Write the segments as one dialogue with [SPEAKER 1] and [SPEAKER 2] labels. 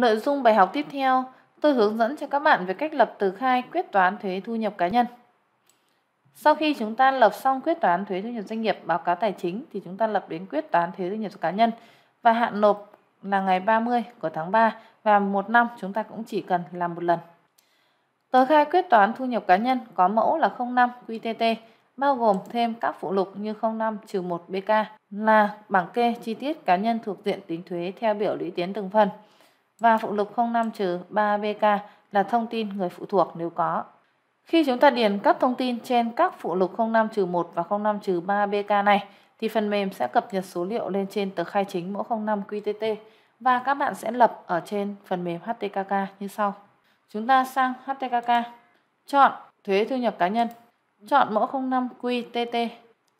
[SPEAKER 1] Nội dung bài học tiếp theo, tôi hướng dẫn cho các bạn về cách lập từ khai quyết toán thuế thu nhập cá nhân. Sau khi chúng ta lập xong quyết toán thuế thu nhập doanh nghiệp báo cáo tài chính thì chúng ta lập đến quyết toán thuế thu nhập cá nhân và hạn nộp là ngày 30 của tháng 3 và một năm chúng ta cũng chỉ cần làm một lần. Tờ khai quyết toán thu nhập cá nhân có mẫu là 05 QTT bao gồm thêm các phụ lục như 05 1 BK là bảng kê chi tiết cá nhân thuộc diện tính thuế theo biểu lũy tiến từng phần và phụ lục 05 trừ 3BK là thông tin người phụ thuộc nếu có. Khi chúng ta điền các thông tin trên các phụ lục 05 trừ 1 và 05 trừ 3BK này thì phần mềm sẽ cập nhật số liệu lên trên tờ khai chính mẫu 05 QTT và các bạn sẽ lập ở trên phần mềm HTKK như sau. Chúng ta sang HTKK, chọn thuế thu nhập cá nhân, chọn mẫu 05 QTT,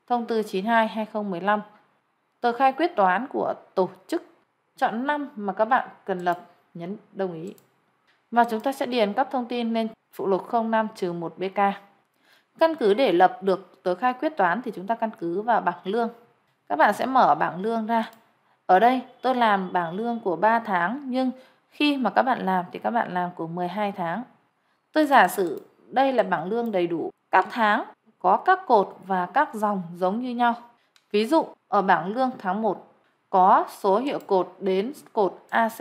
[SPEAKER 1] thông tư 92-2015, tờ khai quyết toán của tổ chức, chọn năm mà các bạn cần lập nhấn đồng ý. Và chúng ta sẽ điền các thông tin lên phụ lục 05-1BK. Căn cứ để lập được tờ khai quyết toán thì chúng ta căn cứ vào bảng lương. Các bạn sẽ mở bảng lương ra. Ở đây tôi làm bảng lương của 3 tháng nhưng khi mà các bạn làm thì các bạn làm của 12 tháng. Tôi giả sử đây là bảng lương đầy đủ các tháng có các cột và các dòng giống như nhau. Ví dụ ở bảng lương tháng 1 có số hiệu cột đến cột AC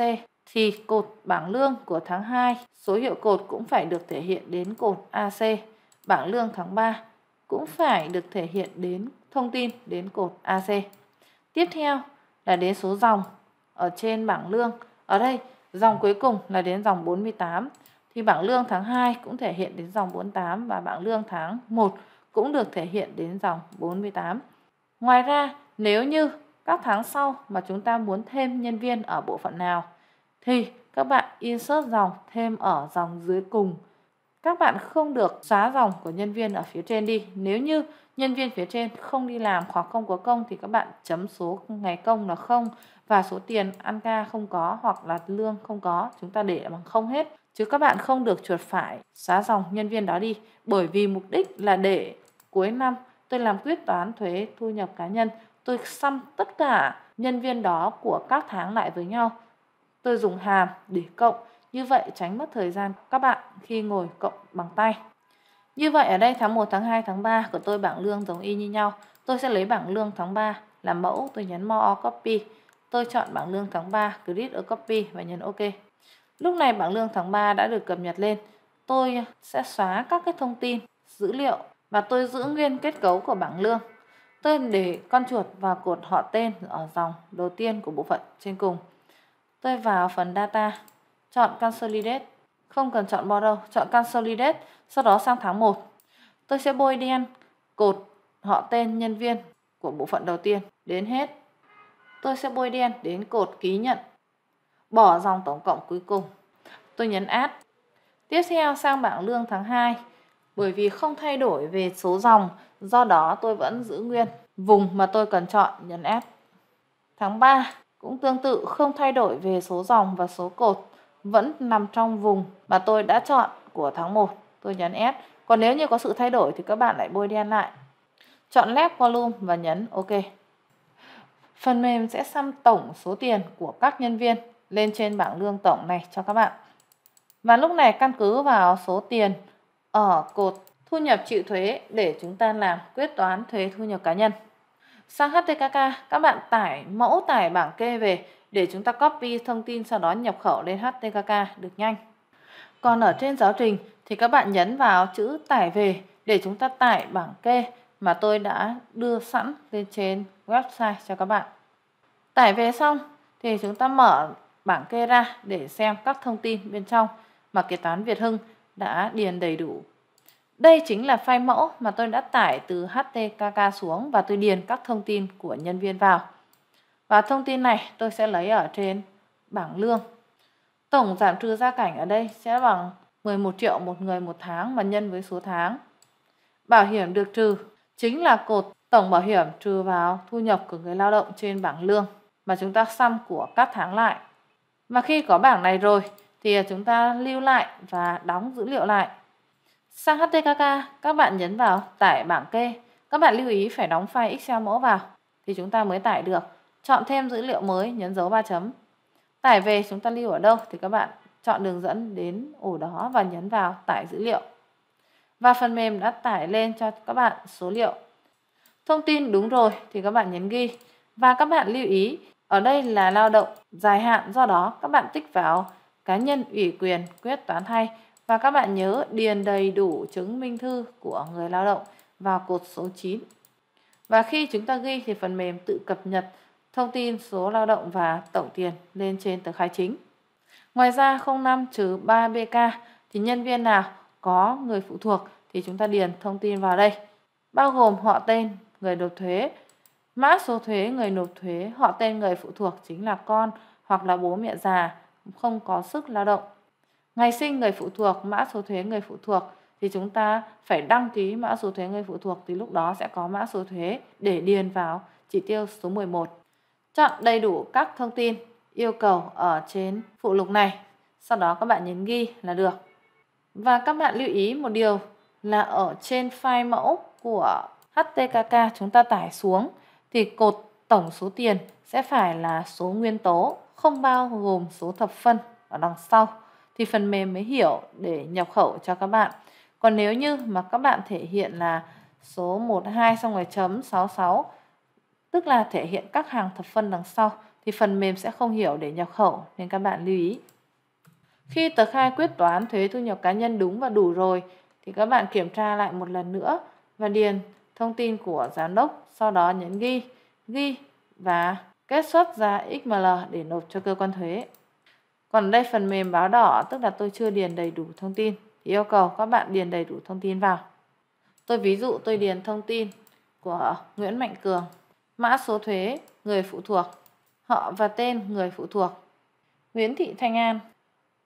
[SPEAKER 1] thì cột bảng lương của tháng 2 số hiệu cột cũng phải được thể hiện đến cột AC. Bảng lương tháng 3 cũng phải được thể hiện đến thông tin đến cột AC. Tiếp theo là đến số dòng ở trên bảng lương. Ở đây dòng cuối cùng là đến dòng 48 thì bảng lương tháng 2 cũng thể hiện đến dòng 48 và bảng lương tháng 1 cũng được thể hiện đến dòng 48. Ngoài ra, nếu như các tháng sau mà chúng ta muốn thêm nhân viên ở bộ phận nào thì các bạn insert dòng thêm ở dòng dưới cùng. Các bạn không được xóa dòng của nhân viên ở phía trên đi. Nếu như nhân viên phía trên không đi làm hoặc không có công thì các bạn chấm số ngày công là không và số tiền ăn ca không có hoặc là lương không có chúng ta để bằng không hết chứ các bạn không được chuột phải xóa dòng nhân viên đó đi bởi vì mục đích là để cuối năm tôi làm quyết toán thuế thu nhập cá nhân tôi xăm tất cả nhân viên đó của các tháng lại với nhau Tôi dùng hàm để cộng, như vậy tránh mất thời gian các bạn khi ngồi cộng bằng tay. Như vậy ở đây tháng 1, tháng 2, tháng 3 của tôi bảng lương giống y như nhau. Tôi sẽ lấy bảng lương tháng 3 làm mẫu, tôi nhấn More Copy. Tôi chọn bảng lương tháng 3, Grid or Copy và nhấn OK. Lúc này bảng lương tháng 3 đã được cập nhật lên. Tôi sẽ xóa các cái thông tin, dữ liệu và tôi giữ nguyên kết cấu của bảng lương. Tôi để con chuột vào cột họ tên ở dòng đầu tiên của bộ phận trên cùng. Tôi vào phần Data, chọn Consolidate. Không cần chọn Borrow, chọn Consolidate, sau đó sang tháng 1. Tôi sẽ bôi đen cột họ tên nhân viên của bộ phận đầu tiên đến hết. Tôi sẽ bôi đen đến cột ký nhận. Bỏ dòng tổng cộng cuối cùng. Tôi nhấn Add. Tiếp theo sang bảng lương tháng 2. Bởi vì không thay đổi về số dòng, do đó tôi vẫn giữ nguyên vùng mà tôi cần chọn nhấn Add. Tháng 3, cũng tương tự không thay đổi về số dòng và số cột, vẫn nằm trong vùng mà tôi đã chọn của tháng 1. Tôi nhấn S. Còn nếu như có sự thay đổi thì các bạn lại bôi đen lại. Chọn lép volume và nhấn OK. Phần mềm sẽ sum tổng số tiền của các nhân viên lên trên bảng lương tổng này cho các bạn. Và lúc này căn cứ vào số tiền ở cột thu nhập chịu thuế để chúng ta làm quyết toán thuế thu nhập cá nhân. Sang HTKK, các bạn tải mẫu tải bảng kê về để chúng ta copy thông tin sau đó nhập khẩu lên HTKK được nhanh. Còn ở trên giáo trình thì các bạn nhấn vào chữ tải về để chúng ta tải bảng kê mà tôi đã đưa sẵn lên trên website cho các bạn. Tải về xong thì chúng ta mở bảng kê ra để xem các thông tin bên trong mà kế toán Việt Hưng đã điền đầy đủ đây chính là file mẫu mà tôi đã tải từ HTKK xuống và tôi điền các thông tin của nhân viên vào. Và thông tin này tôi sẽ lấy ở trên bảng lương. Tổng giảm trừ gia cảnh ở đây sẽ bằng 11 triệu một người một tháng mà nhân với số tháng. Bảo hiểm được trừ chính là cột tổng bảo hiểm trừ vào thu nhập của người lao động trên bảng lương mà chúng ta xăm của các tháng lại. Mà khi có bảng này rồi thì chúng ta lưu lại và đóng dữ liệu lại Sang HTKK, các bạn nhấn vào tải bảng kê. Các bạn lưu ý phải đóng file Excel mẫu vào thì chúng ta mới tải được. Chọn thêm dữ liệu mới, nhấn dấu ba chấm. Tải về chúng ta lưu ở đâu thì các bạn chọn đường dẫn đến ổ đó và nhấn vào tải dữ liệu. Và phần mềm đã tải lên cho các bạn số liệu. Thông tin đúng rồi thì các bạn nhấn ghi. Và các bạn lưu ý, ở đây là lao động dài hạn do đó các bạn tích vào cá nhân ủy quyền quyết toán thay và các bạn nhớ điền đầy đủ chứng minh thư của người lao động vào cột số 9. Và khi chúng ta ghi thì phần mềm tự cập nhật thông tin số lao động và tổng tiền lên trên tờ khai chính. Ngoài ra 05 trừ 3BK thì nhân viên nào có người phụ thuộc thì chúng ta điền thông tin vào đây. Bao gồm họ tên người nộp thuế, mã số thuế người nộp thuế, họ tên người phụ thuộc chính là con hoặc là bố mẹ già không có sức lao động ngày sinh người phụ thuộc mã số thuế người phụ thuộc thì chúng ta phải đăng ký mã số thuế người phụ thuộc thì lúc đó sẽ có mã số thuế để điền vào chỉ tiêu số 11. Chọn đầy đủ các thông tin yêu cầu ở trên phụ lục này. Sau đó các bạn nhấn ghi là được. Và các bạn lưu ý một điều là ở trên file mẫu của HTKK chúng ta tải xuống thì cột tổng số tiền sẽ phải là số nguyên tố không bao gồm số thập phân ở đằng sau thì phần mềm mới hiểu để nhập khẩu cho các bạn. Còn nếu như mà các bạn thể hiện là số 12 xong rồi chấm 66 tức là thể hiện các hàng thập phân đằng sau thì phần mềm sẽ không hiểu để nhập khẩu nên các bạn lưu ý. Khi tờ khai quyết toán thuế thu nhập cá nhân đúng và đủ rồi thì các bạn kiểm tra lại một lần nữa và điền thông tin của giám đốc, sau đó nhấn ghi, ghi và kết xuất ra XML để nộp cho cơ quan thuế. Còn đây phần mềm báo đỏ tức là tôi chưa điền đầy đủ thông tin yêu cầu các bạn điền đầy đủ thông tin vào. Tôi ví dụ tôi điền thông tin của Nguyễn Mạnh Cường, mã số thuế người phụ thuộc, họ và tên người phụ thuộc, Nguyễn Thị Thanh An,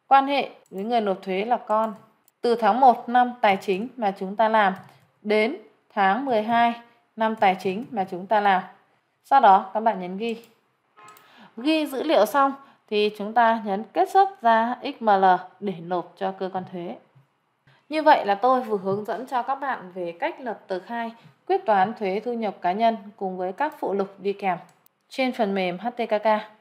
[SPEAKER 1] quan hệ với người nộp thuế là con. Từ tháng 1 năm tài chính mà chúng ta làm đến tháng 12 năm tài chính mà chúng ta làm. Sau đó các bạn nhấn ghi. Ghi dữ liệu xong, thì chúng ta nhấn kết xuất ra XML để nộp cho cơ quan thuế. Như vậy là tôi vừa hướng dẫn cho các bạn về cách lập tờ khai, quyết toán thuế thu nhập cá nhân cùng với các phụ lục đi kèm trên phần mềm HTKK.